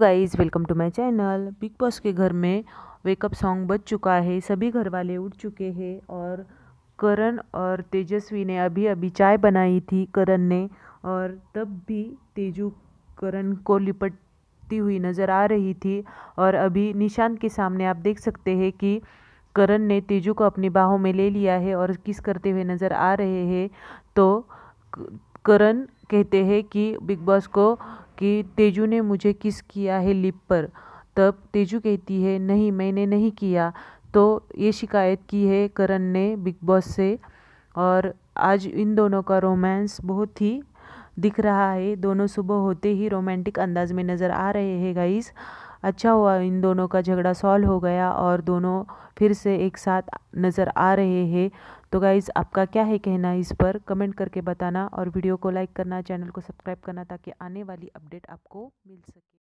guys welcome to my channel Bigg Boss के घर में वेकअप सॉन्ग बज चुका है सभी घर वाले उठ चुके हैं और करण और तेजस्वी ने अभी अभी चाय बनाई थी करण ने और तब भी तेजू करण को लिपटती हुई नज़र आ रही थी और अभी निशांत के सामने आप देख सकते हैं कि करण ने तेजू को अपनी बाहों में ले लिया है और किस करते हुए नज़र आ रहे हैं तो करण कहते हैं कि बिग बॉस को कि तेजू ने मुझे किस किया है लिप पर तब तेजू कहती है नहीं मैंने नहीं किया तो ये शिकायत की है करण ने बिग बॉस से और आज इन दोनों का रोमांस बहुत ही दिख रहा है दोनों सुबह होते ही रोमांटिक अंदाज में नज़र आ रहे हैं गाइस अच्छा हुआ इन दोनों का झगड़ा सॉल्व हो गया और दोनों फिर से एक साथ नज़र आ रहे हैं तो गाइज़ आपका क्या है कहना इस पर कमेंट करके बताना और वीडियो को लाइक करना चैनल को सब्सक्राइब करना ताकि आने वाली अपडेट आपको मिल सके